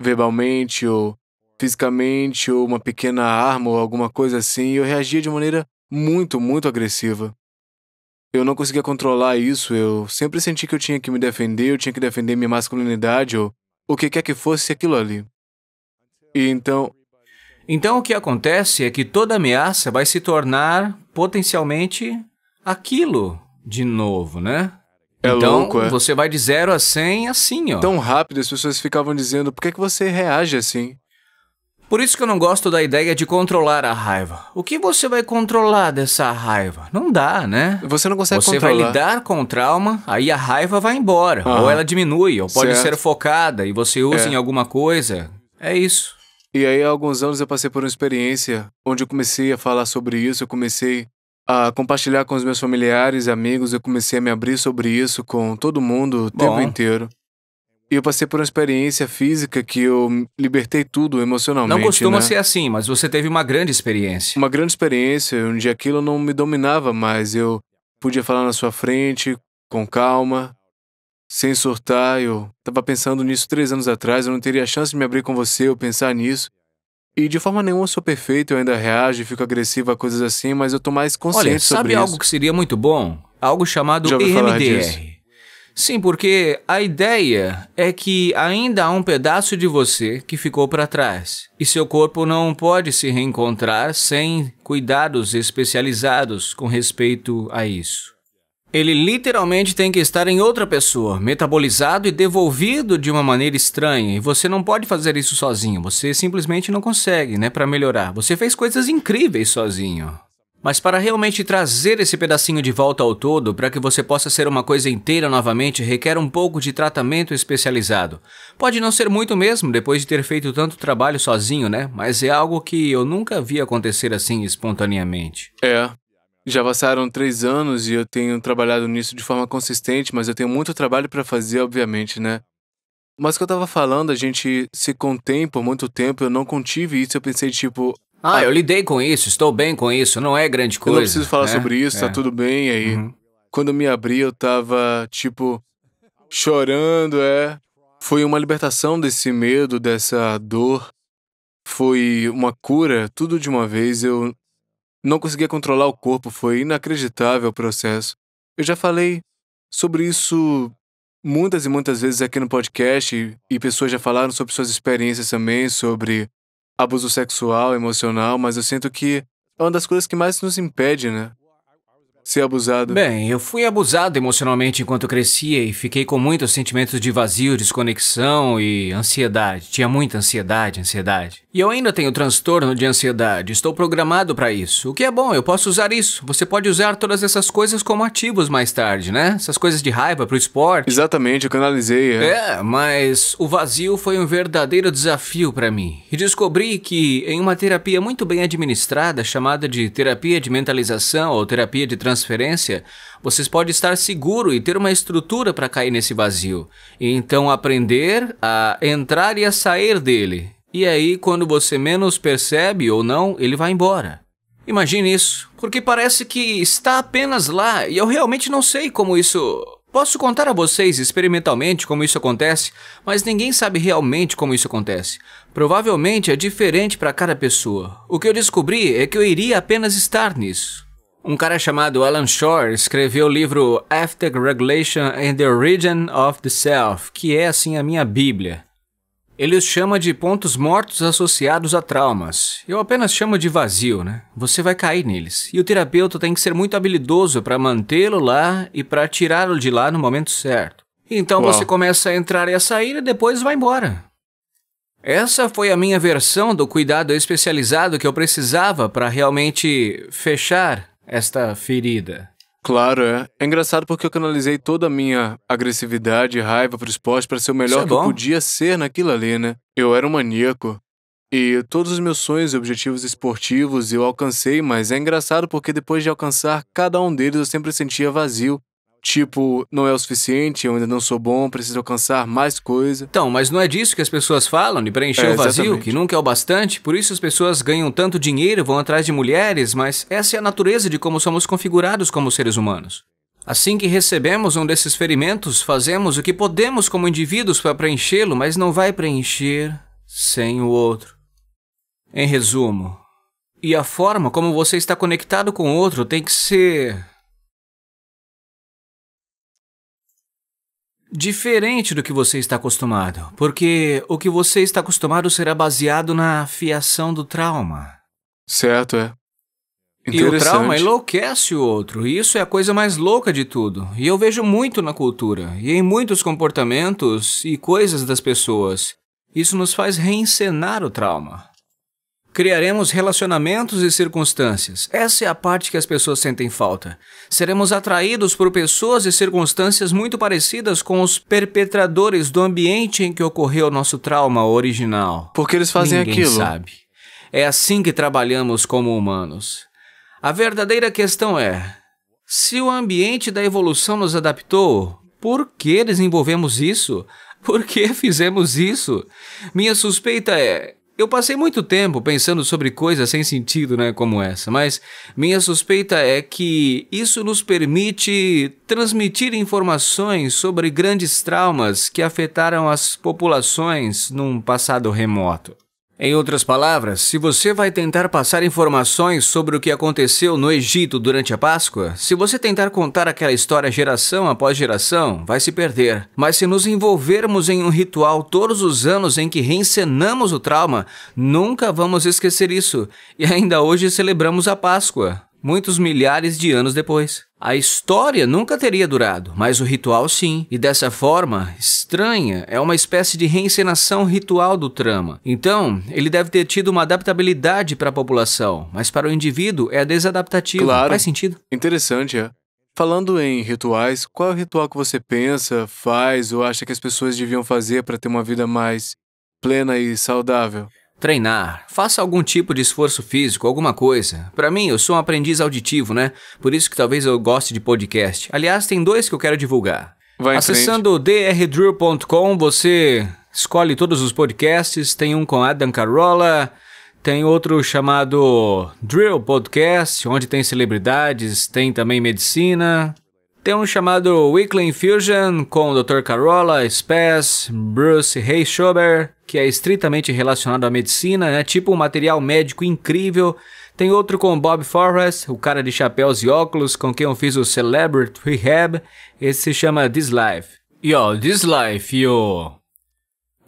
verbalmente ou fisicamente ou uma pequena arma ou alguma coisa assim, e eu reagia de maneira muito, muito agressiva. Eu não conseguia controlar isso, eu sempre senti que eu tinha que me defender, eu tinha que defender minha masculinidade ou o que quer que fosse aquilo ali. E então, então o que acontece é que toda
ameaça vai se tornar potencialmente aquilo de novo, né? É então, louco, é. você vai de 0 a 100 assim, ó. Tão rápido, as pessoas ficavam dizendo, por que, é que você reage assim? Por isso que eu não gosto da ideia de controlar a raiva. O que você vai controlar dessa raiva? Não dá, né? Você não consegue você controlar. Você vai lidar com o trauma, aí a raiva vai embora. Uhum. Ou ela diminui, ou pode certo. ser focada e você usa é. em alguma
coisa. É isso. E aí, há alguns anos, eu passei por uma experiência onde eu comecei a falar sobre isso, eu comecei a compartilhar com os meus familiares e amigos, eu comecei a me abrir sobre isso com todo mundo o Bom. tempo inteiro. E eu passei por uma experiência física que eu libertei tudo emocionalmente. Não costuma né? ser assim, mas você teve uma grande experiência. Uma grande experiência, onde aquilo não me dominava mais. Eu podia falar na sua frente, com calma, sem surtar, eu estava pensando nisso três anos atrás, eu não teria a chance de me abrir com você ou pensar nisso. E de forma nenhuma eu sou perfeito, eu ainda reajo e fico agressivo a coisas assim, mas eu tô mais consciente Olha, sobre isso. Olha, sabe algo que seria muito bom? Algo chamado EMDR.
Sim, porque a ideia é que ainda há um pedaço de você que ficou para trás e seu corpo não pode se reencontrar sem cuidados especializados com respeito a isso. Ele literalmente tem que estar em outra pessoa, metabolizado e devolvido de uma maneira estranha. E você não pode fazer isso sozinho, você simplesmente não consegue, né, para melhorar. Você fez coisas incríveis sozinho. Mas para realmente trazer esse pedacinho de volta ao todo, para que você possa ser uma coisa inteira novamente, requer um pouco de tratamento especializado. Pode não ser muito mesmo, depois de ter feito tanto trabalho sozinho, né? Mas é algo que eu nunca vi acontecer assim espontaneamente.
É, já passaram três anos e eu tenho trabalhado nisso de forma consistente, mas eu tenho muito trabalho para fazer, obviamente, né? Mas o que eu tava falando, a gente se contém por muito tempo, eu não contive isso, eu pensei, tipo. Ah, ah eu lidei com isso, estou bem com isso, não é grande coisa. Eu não preciso falar né? sobre isso, tá é. tá tudo bem. Aí, uhum. quando me abri, eu tava, tipo, chorando, é. Foi uma libertação desse medo, dessa dor. Foi uma cura, tudo de uma vez. Eu não conseguia controlar o corpo, foi inacreditável o processo. Eu já falei sobre isso muitas e muitas vezes aqui no podcast, e, pessoas já falaram sobre suas experiências também, sobre abuso sexual, emocional, mas eu sinto que é uma das coisas que mais nos impede, né? ser abusado? Bem, eu fui abusado emocionalmente
enquanto crescia e fiquei com muitos sentimentos de vazio, desconexão e ansiedade. Tinha muita ansiedade, ansiedade. E eu ainda tenho transtorno de ansiedade. Estou programado para isso. O que é bom, eu posso usar isso. Você pode usar todas essas coisas como ativos mais tarde, né? Essas coisas de raiva pro esporte. Exatamente, eu canalizei. É, é mas o vazio foi um verdadeiro desafio para mim. E descobri que em uma terapia muito bem administrada, chamada de terapia de mentalização ou terapia de trans transferência, vocês podem estar seguro e ter uma estrutura para cair nesse vazio, e então aprender a entrar e a sair dele. E aí, quando você menos percebe ou não, ele vai embora. Imagine isso, porque parece que está apenas lá e eu realmente não sei como isso. Posso contar a vocês experimentalmente como isso acontece, mas ninguém sabe realmente como isso acontece. Provavelmente é diferente para cada pessoa. O que eu descobri é que eu iria apenas estar nisso. Um cara chamado Alan Shore escreveu o livro After Regulation and the Origin of the Self, que é assim a minha bíblia. Ele os chama de pontos mortos associados a traumas. Eu apenas chamo de vazio, né? Você vai cair neles. E o terapeuta tem que ser muito habilidoso para mantê-lo lá e para tirá-lo de lá no momento certo. Então Uau. você começa a entrar e a sair e depois vai embora. Essa foi a minha versão do cuidado especializado que eu precisava para realmente fechar esta ferida.
Claro, é. É engraçado porque eu canalizei toda a minha agressividade e raiva pro esporte para ser o melhor é que eu podia ser naquilo ali, né? Eu era um maníaco. E todos os meus sonhos e objetivos esportivos eu alcancei, mas é engraçado porque depois de alcançar cada um deles eu sempre sentia vazio. Tipo, não é o suficiente, eu ainda não sou bom, preciso alcançar mais coisa. Então, mas não é disso que as pessoas
falam, de preencher é, o vazio, exatamente. que nunca é o bastante? Por isso as pessoas ganham tanto dinheiro, vão atrás de mulheres, mas essa é a natureza de como somos configurados como seres humanos. Assim que recebemos um desses ferimentos, fazemos o que podemos como indivíduos para preenchê-lo, mas não vai preencher sem o outro. Em resumo, e a forma como você está conectado com o outro tem que ser diferente do que você está acostumado, porque o que você está acostumado será baseado na fiação do trauma.
Certo, é. E o trauma
enlouquece o outro, e isso é a coisa mais louca de tudo. E eu vejo muito na cultura, e em muitos comportamentos e coisas das pessoas. Isso nos faz reencenar o trauma. Criaremos relacionamentos e circunstâncias. Essa é a parte que as pessoas sentem falta. Seremos atraídos por pessoas e circunstâncias muito parecidas com os perpetradores do ambiente em que ocorreu nosso trauma original. Porque eles fazem Ninguém aquilo. sabe. É assim que trabalhamos como humanos. A verdadeira questão é: se o ambiente da evolução nos adaptou, por que desenvolvemos isso? Por que fizemos isso? Minha suspeita é: eu passei muito tempo pensando sobre coisas sem sentido, né, como essa, mas minha suspeita é que isso nos permite transmitir informações sobre grandes traumas que afetaram as populações num passado remoto. Em outras palavras, se você vai tentar passar informações sobre o que aconteceu no Egito durante a Páscoa, se você tentar contar aquela história geração após geração, vai se perder. Mas se nos envolvermos em um ritual todos os anos em que reencenamos o trauma, nunca vamos esquecer isso. E ainda hoje celebramos a Páscoa muitos milhares de anos depois. A história nunca teria durado, mas o ritual sim. E dessa forma, estranha, é uma espécie de reencenação ritual do trama. Então, ele deve ter tido uma adaptabilidade para a população, mas para o indivíduo
é desadaptativo. Claro. Faz sentido. Interessante, é. Falando em rituais, qual é o ritual que você pensa, faz ou acha que as pessoas deviam fazer para ter uma vida mais plena e saudável? Treinar. Faça algum tipo de esforço físico, alguma coisa. Para
mim, eu sou um aprendiz auditivo, né? Por isso que talvez eu goste de podcast. Aliás, tem dois que eu quero divulgar. Vai Acessando drdrew.com, você escolhe todos os podcasts. Tem um com Adam Carolla, tem outro chamado Drill Podcast, onde tem celebridades, tem também medicina. Tem um chamado Weekly Infusion com o Dr. Carola, Spess, Bruce Heischober, que é estritamente relacionado à medicina, né? tipo um material médico incrível. Tem outro com Bob Forrest, o cara de chapéus e óculos, com quem eu fiz o Celebrity Rehab. Esse se chama This Life. E ó, This Life e o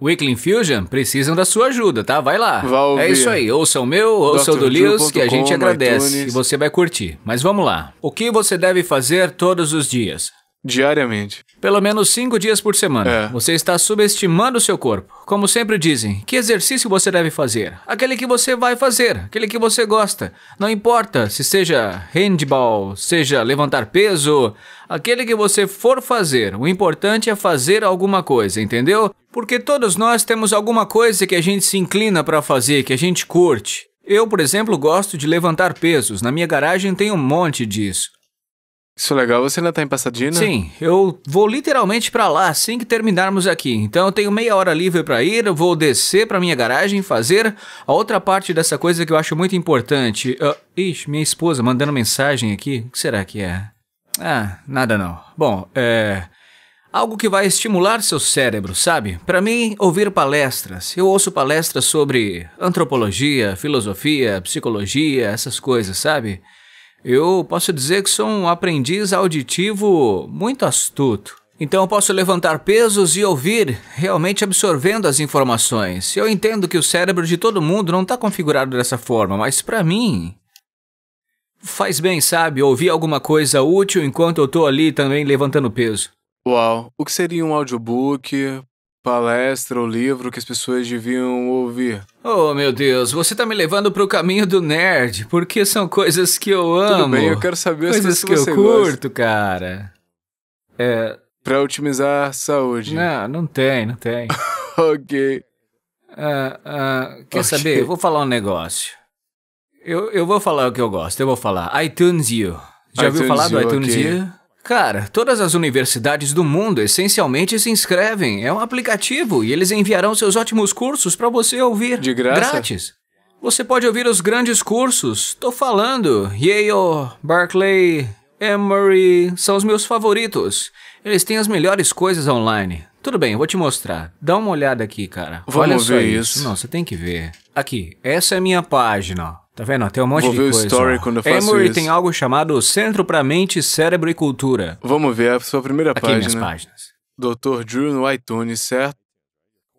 Weekly Infusion precisam da sua ajuda, tá? Vai lá. é isso aí. Ouça o meu, ouça o do Lewis, que a gente agradece. E você vai curtir. Mas vamos lá. O que você deve fazer todos os dias? Diariamente. Pelo menos cinco dias por semana. É. Você está subestimando o seu corpo. Como sempre dizem, que exercício você deve fazer? Aquele que você vai fazer, aquele que você gosta. Não importa se seja handball, seja levantar peso, aquele que você for fazer. O importante é fazer alguma coisa, entendeu? Porque todos nós temos alguma coisa que a gente se inclina para fazer, que a gente curte. Eu, por exemplo, gosto de levantar pesos. Na minha garagem tem um monte disso. Isso é legal, você ainda
tá em Pasadena? Sim,
eu vou literalmente para lá assim que terminarmos aqui. Então eu tenho meia hora livre para ir, eu vou descer para minha garagem fazer a outra parte dessa coisa que eu acho muito importante. Uh, ixi, minha esposa mandando mensagem aqui. O que será que é? Ah, nada não. Bom, é algo que vai estimular seu cérebro, sabe? Para mim, ouvir palestras. Eu ouço palestras sobre antropologia, filosofia, psicologia, essas coisas, sabe? Eu posso dizer que sou um aprendiz auditivo muito astuto. Então eu posso levantar pesos e ouvir, realmente absorvendo as informações. Eu entendo que o cérebro de todo mundo não está configurado dessa forma, mas para mim. Faz bem, sabe, ouvir alguma coisa útil enquanto eu estou ali também levantando peso.
Uau, o que seria um audiobook? palestra ou livro que as pessoas deviam ouvir?
Oh, meu Deus, você tá me levando pro caminho do nerd, porque são coisas que
eu amo. Tudo bem, eu quero saber as coisas, coisas que, eu curto, cara. É. Pra otimizar a saúde. Não, não tem, não tem. ok.
Uh, uh, quer okay. saber? Eu vou falar um negócio. Eu, eu vou falar o que eu gosto, eu vou falar. iTunes U. Já ouviu falar do iTunes okay. U? Cara, todas as universidades do mundo essencialmente se inscrevem. É um aplicativo e eles enviarão seus ótimos cursos para você ouvir. De graça? Grátis. Você pode ouvir os grandes cursos. Tô falando, Yale, Berkeley, Emory, são os meus favoritos. Eles têm as melhores coisas online. Tudo bem, vou te mostrar. Dá uma olhada aqui, cara. Vamos Olha ver isso. isso. Não, você tem que ver. Aqui, essa é a minha página. Tá vendo? Tem um monte Vou de coisa. Vou ver o story quando eu faço Emory isso. tem algo chamado Centro para Mente, Cérebro e Cultura.
Vamos ver a sua primeira Aqui, página. Aqui minhas páginas. Dr. Drew no iTunes, certo?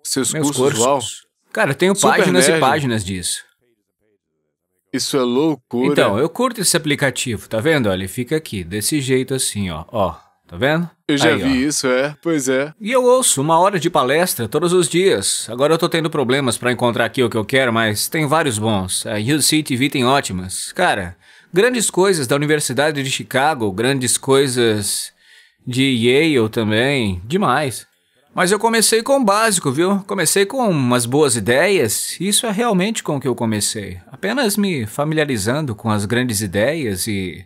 Seus Meus cursos, cursos. Uau. Cara, eu tenho Super páginas nerd. e páginas disso. Isso é loucura. Então, eu
curto esse aplicativo, tá vendo? Olha, ele fica aqui, desse jeito assim, ó. Ó, Tá vendo? Eu já Aí, vi ó. isso, é. Pois é. E eu ouço uma hora de palestra todos os dias. Agora eu tô tendo problemas para encontrar aqui o que eu quero, mas tem vários bons. A é, UC TV tem ótimas. Cara, grandes coisas da Universidade de Chicago, grandes coisas de Yale também. Demais. Mas eu comecei com o básico, viu? Comecei com umas boas ideias. Isso é realmente com o que eu comecei. Apenas me familiarizando com as grandes ideias e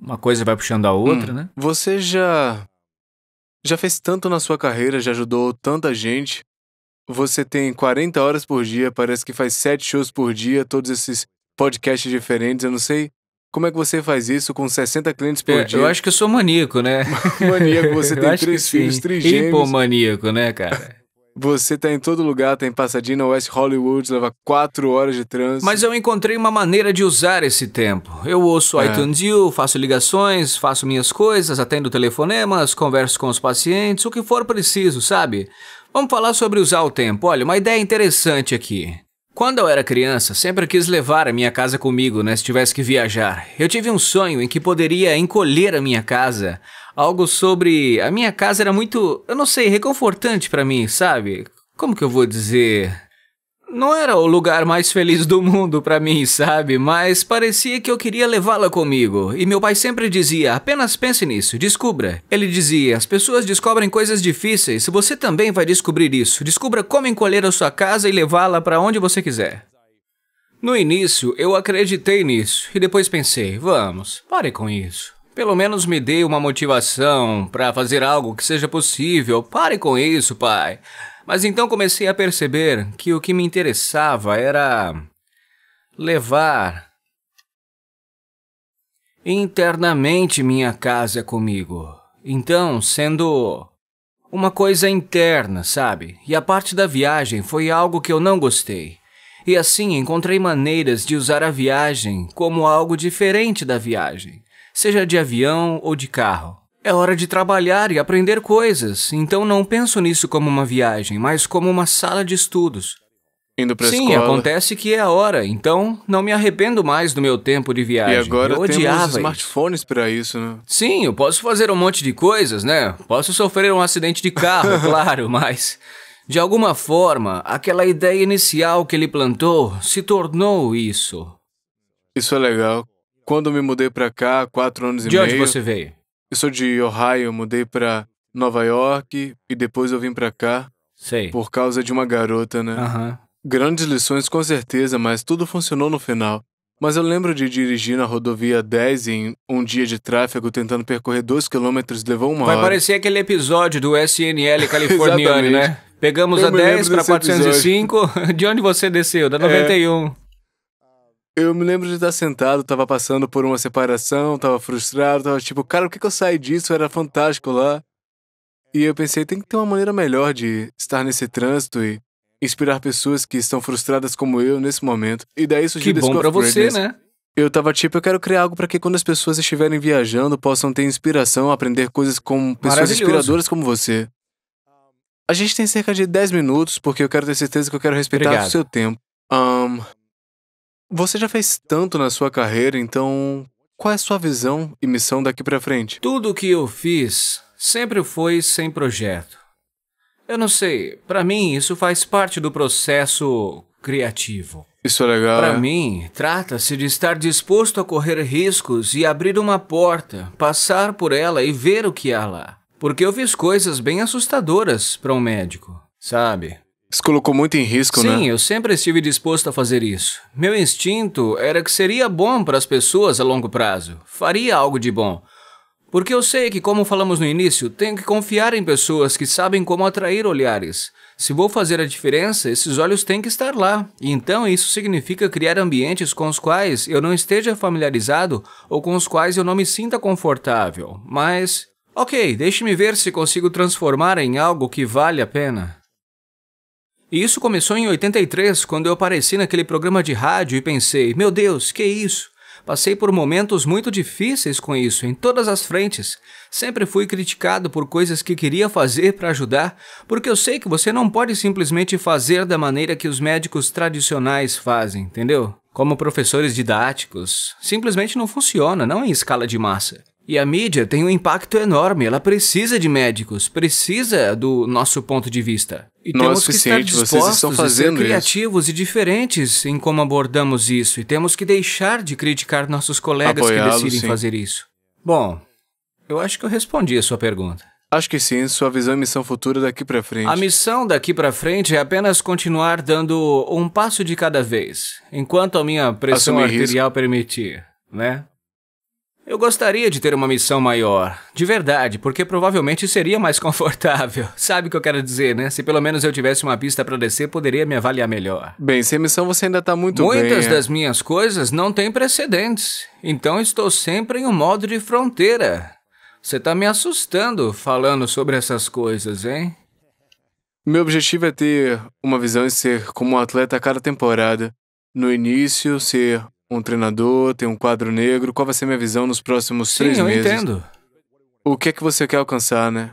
uma coisa vai puxando a outra, hum, né?
Você já já fez tanto na sua carreira, já ajudou tanta gente. Você tem 40 horas por dia, parece que faz 7 shows por dia, todos esses podcasts diferentes, eu não sei. Como é que você faz isso com 60 clientes por é, dia? Eu acho que
eu sou maníaco,
né? maníaco, você tem três filhos, três gêmeos. Hipomaníaco, né, cara? Você tá em todo lugar, tá em Pasadena, West Hollywood, leva quatro horas de trânsito. Mas
eu encontrei uma maneira de usar esse tempo. Eu ouço é. iTunes U, faço ligações, faço minhas coisas, atendo telefonemas, converso com os pacientes, o que for preciso, sabe? Vamos falar sobre usar o tempo. Olha, uma ideia interessante aqui. Quando eu era criança, sempre quis levar a minha casa comigo, né, se tivesse que viajar. Eu tive um sonho em que poderia encolher a minha casa algo sobre a minha casa era muito, eu não sei, reconfortante para mim, sabe? Como que eu vou dizer? Não era o lugar mais feliz do mundo para mim, sabe? Mas parecia que eu queria levá-la comigo. E meu pai sempre dizia: apenas pense nisso, descubra. Ele dizia: as pessoas descobrem coisas difíceis, você também vai descobrir isso. Descubra como encolher a sua casa e levá-la para onde você quiser. No início, eu acreditei nisso e depois pensei: vamos, pare com isso. Pelo menos me dê uma motivação para fazer algo que seja possível. Pare com isso, pai. Mas então comecei a perceber que o que me interessava era levar internamente minha casa comigo. Então, sendo uma coisa interna, sabe? E a parte da viagem foi algo que eu não gostei. E assim encontrei maneiras de usar a viagem como algo diferente da viagem seja de avião ou de carro. É hora de trabalhar e aprender coisas, então não penso nisso como uma viagem, mas como uma sala de estudos. Indo pra Sim, escola. acontece que é a hora, então não me arrependo mais do meu tempo de viagem. E agora eu temos
smartphones para isso, né?
Sim, eu posso fazer um monte de coisas, né? Posso sofrer um acidente de carro, claro, mas de alguma forma, aquela ideia
inicial que ele plantou se tornou isso. Isso é legal quando me mudei para cá, quatro anos de e meio. De onde você veio? Eu sou de Ohio, mudei para Nova York e depois eu vim para cá. Sei. Por causa de uma garota, né? Aham. Uh -huh. Grandes lições com certeza, mas tudo funcionou no final. Mas eu lembro de dirigir na rodovia 10 em um dia de tráfego tentando percorrer dois quilômetros, levou uma Vai hora. Vai
parecer aquele episódio do SNL californiano, né? Pegamos eu a 10 para 405.
De onde você desceu? Da 91. É. Eu me lembro de estar sentado, tava passando por uma separação, tava frustrado, tava tipo, cara, por que, que eu saí disso? Era fantástico lá. E eu pensei, tem que ter uma maneira melhor de estar nesse trânsito e inspirar pessoas que estão frustradas como eu nesse momento. E daí surgiu Que bom para você, né? Eu tava tipo, eu quero criar algo para que quando as pessoas estiverem viajando possam ter inspiração, aprender coisas com pessoas inspiradoras como você. A gente tem cerca de 10 minutos, porque eu quero ter certeza que eu quero respeitar Obrigado. o seu tempo. Um, você já fez tanto na sua carreira, então qual é a sua visão e missão daqui para frente? Tudo o que eu fiz sempre
foi sem projeto. Eu não sei, para mim isso faz parte do processo criativo.
Isso é legal. Para é? mim,
trata-se de estar disposto a correr riscos e abrir uma porta, passar por ela e ver o que há lá. Porque eu fiz coisas bem assustadoras para um médico, sabe?
Se colocou muito em
risco, Sim, né? Sim, eu sempre estive disposto a fazer isso. Meu instinto era que seria bom para as pessoas a longo prazo. Faria algo de bom. Porque eu sei que, como falamos no início, tenho que confiar em pessoas que sabem como atrair olhares. Se vou fazer a diferença, esses olhos têm que estar lá. E então isso significa criar ambientes com os quais eu não esteja familiarizado ou com os quais eu não me sinta confortável. Mas, ok, deixe-me ver se consigo transformar em algo que vale a pena. E isso começou em 83, quando eu apareci naquele programa de rádio e pensei: meu Deus, que isso? Passei por momentos muito difíceis com isso, em todas as frentes. Sempre fui criticado por coisas que queria fazer para ajudar, porque eu sei que você não pode simplesmente fazer da maneira que os médicos tradicionais fazem, entendeu? Como professores didáticos. Simplesmente não funciona, não em escala de massa. E a mídia tem um impacto enorme, ela precisa de médicos, precisa do nosso ponto de vista. E não é temos é suficiente, que estar dispostos vocês estão fazendo ser criativos isso. e diferentes em como abordamos isso, e temos que deixar de criticar nossos colegas que decidem sim. fazer
isso. Bom, eu acho que eu respondi a sua pergunta. Acho que sim, sua visão e missão futura daqui para frente. A
missão daqui para frente é apenas continuar dando um passo de cada vez, enquanto a minha pressão Assumir arterial
risco. permitir, né?
Eu gostaria de ter uma missão maior, de verdade, porque provavelmente seria mais confortável. Sabe o que eu quero dizer, né? Se pelo menos eu tivesse uma pista para descer, poderia me avaliar
melhor. Bem, sem missão você ainda tá muito Muitas bem. Muitas é. das
é? minhas coisas não têm precedentes, então estou sempre em um modo de fronteira. Você tá me assustando falando sobre
essas coisas, hein? Meu objetivo é ter uma visão e ser como um atleta a cada temporada. No início, ser um treinador, tem um quadro negro. Qual vai ser minha visão nos próximos Sim, três eu meses? entendo. O que é que você quer alcançar, né?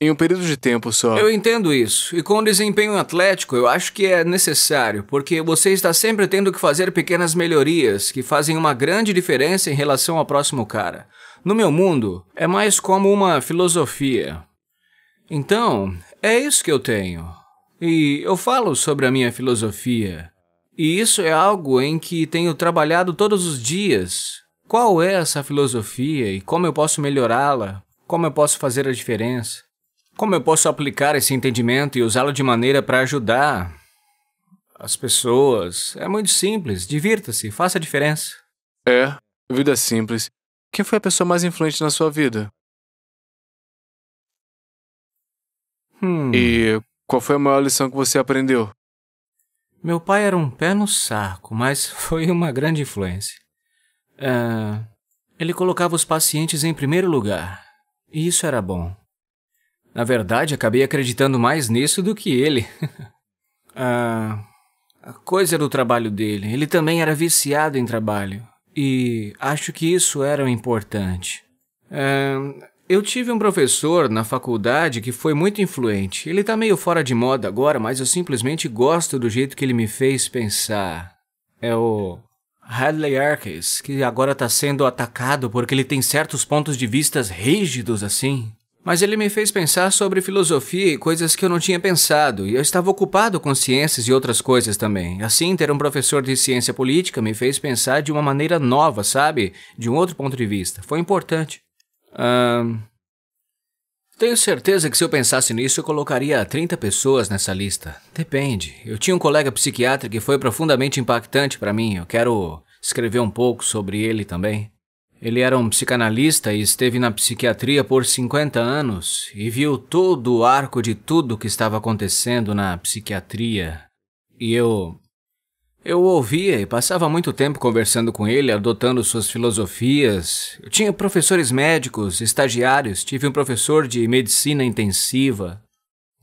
Em um período de tempo só. Eu
entendo isso. E com o desempenho atlético, eu acho que é necessário, porque você está sempre tendo que fazer pequenas melhorias que fazem uma grande diferença em relação ao próximo cara. No meu mundo, é mais como uma filosofia. Então, é isso que eu tenho. E eu falo sobre a minha filosofia. E isso é algo em que tenho trabalhado todos os dias. Qual é essa filosofia e como eu posso melhorá-la? Como eu posso fazer a diferença? Como eu posso aplicar esse entendimento e usá-lo de maneira para ajudar as pessoas? É muito simples. Divirta-se, faça a diferença. É, vida
simples. Quem foi a pessoa mais influente na sua vida? Hum. E qual foi a maior lição que você aprendeu?
Meu pai era um pé no saco, mas foi uma grande influência. Uh, ele colocava os pacientes em primeiro lugar, e isso era bom. Na verdade, acabei acreditando mais nisso do que ele. uh, a coisa do trabalho dele, ele também era viciado em trabalho, e acho que isso era o importante. Uh, eu tive um professor na faculdade que foi muito influente. Ele tá meio fora de moda agora, mas eu simplesmente gosto do jeito que ele me fez pensar. É o Hadley Arkes, que agora tá sendo atacado porque ele tem certos pontos de vistas rígidos assim. Mas ele me fez pensar sobre filosofia e coisas que eu não tinha pensado, e eu estava ocupado com ciências e outras coisas também. Assim, ter um professor de ciência política me fez pensar de uma maneira nova, sabe? De um outro ponto de vista. Foi importante. Ahn. Tenho certeza que se eu pensasse nisso, eu colocaria 30 pessoas nessa lista. Depende. Eu tinha um colega psiquiatra que foi profundamente impactante para mim. Eu quero escrever um pouco sobre ele também. Ele era um psicanalista e esteve na psiquiatria por 50 anos e viu todo o arco de tudo que estava acontecendo na psiquiatria. E eu eu ouvia e passava muito tempo conversando com ele, adotando suas filosofias. Eu tinha professores médicos, estagiários, tive um professor de medicina intensiva.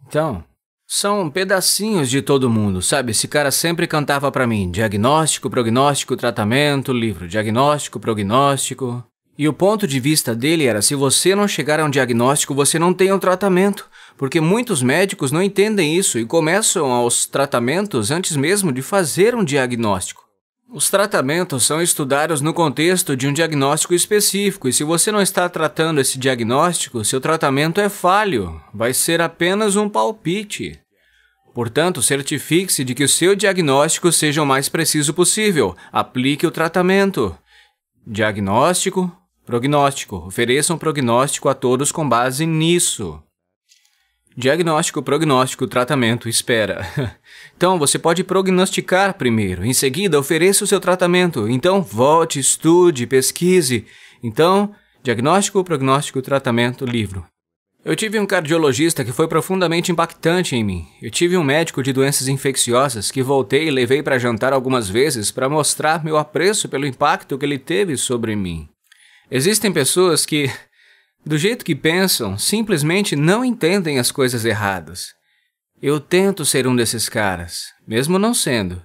Então, são pedacinhos de todo mundo, sabe? Esse cara sempre cantava para mim: diagnóstico, prognóstico, tratamento, livro, diagnóstico, prognóstico. E o ponto de vista dele era: se você não chegar a um diagnóstico, você não tem um tratamento porque muitos médicos não entendem isso e começam aos tratamentos antes mesmo de fazer um diagnóstico. Os tratamentos são estudados no contexto de um diagnóstico específico, e se você não está tratando esse diagnóstico, seu tratamento é falho, vai ser apenas um palpite. Portanto, certifique-se de que o seu diagnóstico seja o mais preciso possível. Aplique o tratamento. Diagnóstico, prognóstico. Ofereça um prognóstico a todos com base nisso. Diagnóstico, prognóstico, tratamento, espera. Então, você pode prognosticar primeiro, em seguida, ofereça o seu tratamento. Então, volte, estude, pesquise. Então, diagnóstico, prognóstico, tratamento, livro. Eu tive um cardiologista que foi profundamente impactante em mim. Eu tive um médico de doenças infecciosas que voltei e levei para jantar algumas vezes para mostrar meu apreço pelo impacto que ele teve sobre mim. Existem pessoas que do jeito que pensam, simplesmente não entendem as coisas erradas. Eu tento ser um desses caras, mesmo não sendo.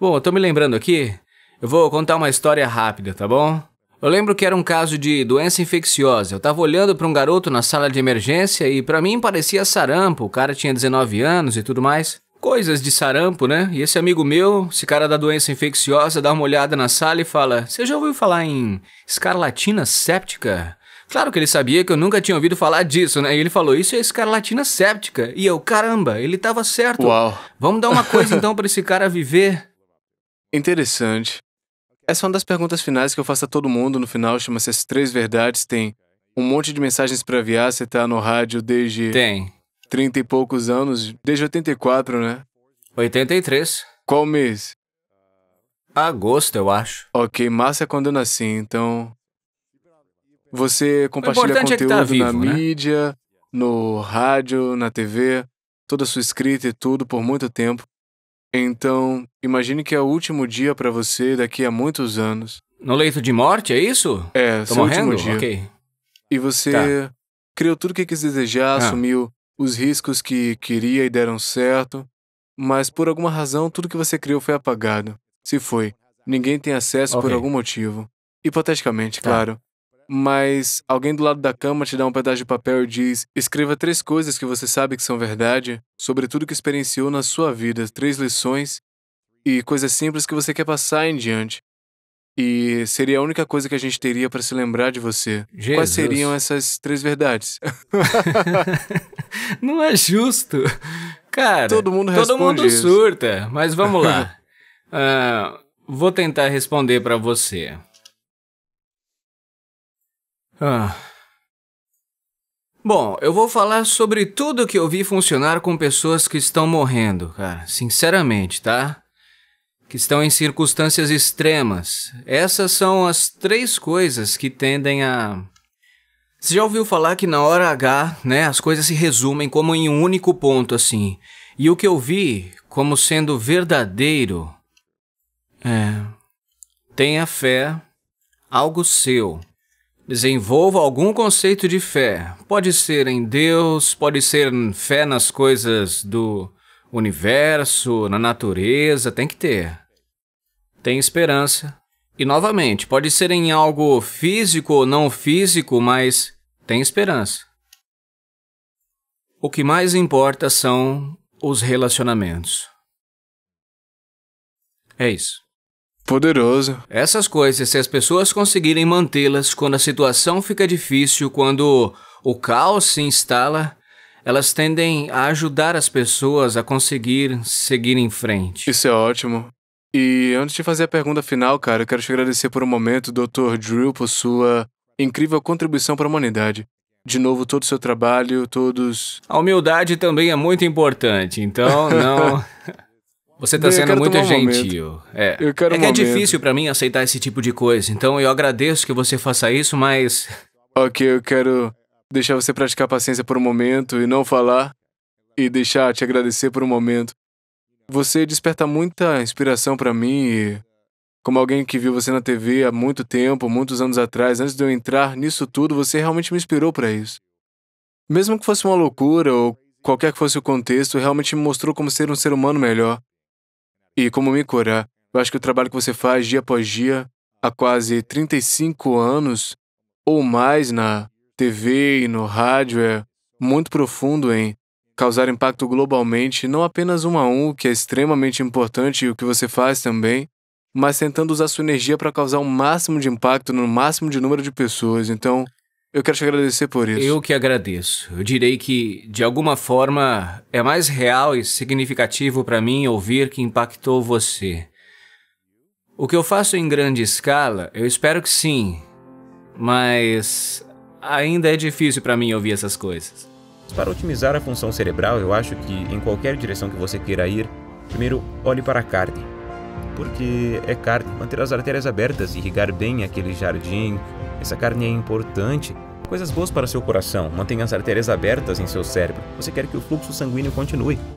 Bom, eu tô me lembrando aqui. Eu vou contar uma história rápida, tá bom? Eu lembro que era um caso de doença infecciosa. Eu tava olhando para um garoto na sala de emergência e para mim parecia sarampo. O cara tinha 19 anos e tudo mais. Coisas de sarampo, né? E esse amigo meu, esse cara da doença infecciosa, dá uma olhada na sala e fala: Você já ouviu falar em escarlatina séptica? Claro que ele sabia que eu nunca tinha ouvido falar disso, né? E ele falou: Isso é escarlatina séptica. E eu, caramba, ele tava certo. Uau. Vamos dar uma coisa então para esse cara
viver. Interessante. Essa é uma das perguntas finais que eu faço a todo mundo no final, chama-se As Três Verdades. Tem um monte de mensagens para aviar, você tá no rádio desde. Tem. trinta e poucos anos, desde 84, né? 83. Qual mês? Agosto, eu acho. Ok, massa é quando eu nasci, então. Você compartilha é tá conteúdo é tá vivo, na né? mídia, no rádio, na TV, toda a sua escrita e tudo por muito tempo. Então, imagine que é o último dia para você daqui a muitos anos.
No leito de morte, é isso?
É, Tô seu morrendo? último dia. Ok. E você tá. criou tudo o que quis desejar, ah. assumiu os riscos que queria e deram certo, mas por alguma razão tudo que você criou foi apagado. Se foi, ninguém tem acesso okay. por algum motivo. Hipoteticamente, tá. claro mas alguém do lado da cama te dá um pedaço de papel e diz: escreva três coisas que você sabe que são verdade sobre tudo que experienciou na sua vida, três lições e coisas simples que você quer passar em diante. E seria a única coisa que a gente teria para se lembrar de você. Jesus. Quais seriam essas três verdades?
Não é justo.
Cara, todo mundo, responde. todo mundo isso. surta,
mas vamos lá. uh, vou tentar responder para você. Ah. Bom, eu vou falar sobre tudo que eu vi funcionar com pessoas que estão morrendo, cara. Sinceramente, tá? Que estão em circunstâncias extremas. Essas são as três coisas que tendem a. Você já ouviu falar que na hora H, né, as coisas se resumem como em um único ponto, assim. E o que eu vi como sendo verdadeiro é. Tenha fé, algo seu desenvolva algum conceito de fé. Pode ser em Deus, pode ser fé nas coisas do universo, na natureza, tem que ter. Tem esperança. E novamente, pode ser em algo físico ou não físico, mas tem esperança. O que mais importa são os relacionamentos. É isso
poderoso.
Essas coisas, se as pessoas conseguirem mantê-las quando a situação fica difícil, quando o caos se instala, elas tendem a ajudar as pessoas a conseguir seguir em frente. Isso é
ótimo. E antes de fazer a pergunta final, cara, eu quero te agradecer por um momento, Dr. Drew, por sua incrível contribuição para a humanidade. De novo, todo o seu trabalho, todos.
A humildade também é muito importante, então não. Você tá sendo muito gentil. Um é. Eu quero é que é difícil para mim aceitar esse tipo de coisa, então eu agradeço que você
faça isso, mas. Ok, eu quero deixar você praticar paciência por um momento e não falar, e deixar te agradecer por um momento. Você desperta muita inspiração para mim e. Como alguém que viu você na TV há muito tempo, muitos anos atrás, antes de eu entrar nisso tudo, você realmente me inspirou para isso. Mesmo que fosse uma loucura ou qualquer que fosse o contexto, realmente me mostrou como ser um ser humano melhor. E como me curar? eu acho que o trabalho que você faz dia após dia, há quase 35 anos ou mais na TV e no rádio, é muito profundo em causar impacto globalmente, não apenas um a um, que é extremamente importante e o que você faz também, mas tentando usar sua energia para causar o um máximo de impacto no máximo de número de pessoas. Então, eu quero te agradecer por isso. Eu que agradeço. Eu direi que,
de alguma forma, é mais real e significativo para mim ouvir que impactou você. O que eu faço em grande escala, eu espero que sim, mas ainda é difícil para mim ouvir essas coisas. Para otimizar a função cerebral, eu acho que, em qualquer direção que você queira ir, primeiro olhe para a carne porque é carne. Manter as artérias abertas, e irrigar bem aquele jardim, essa carne é importante. Coisas boas para seu coração, mantenha as artérias abertas em seu cérebro. Você quer que o fluxo sanguíneo continue.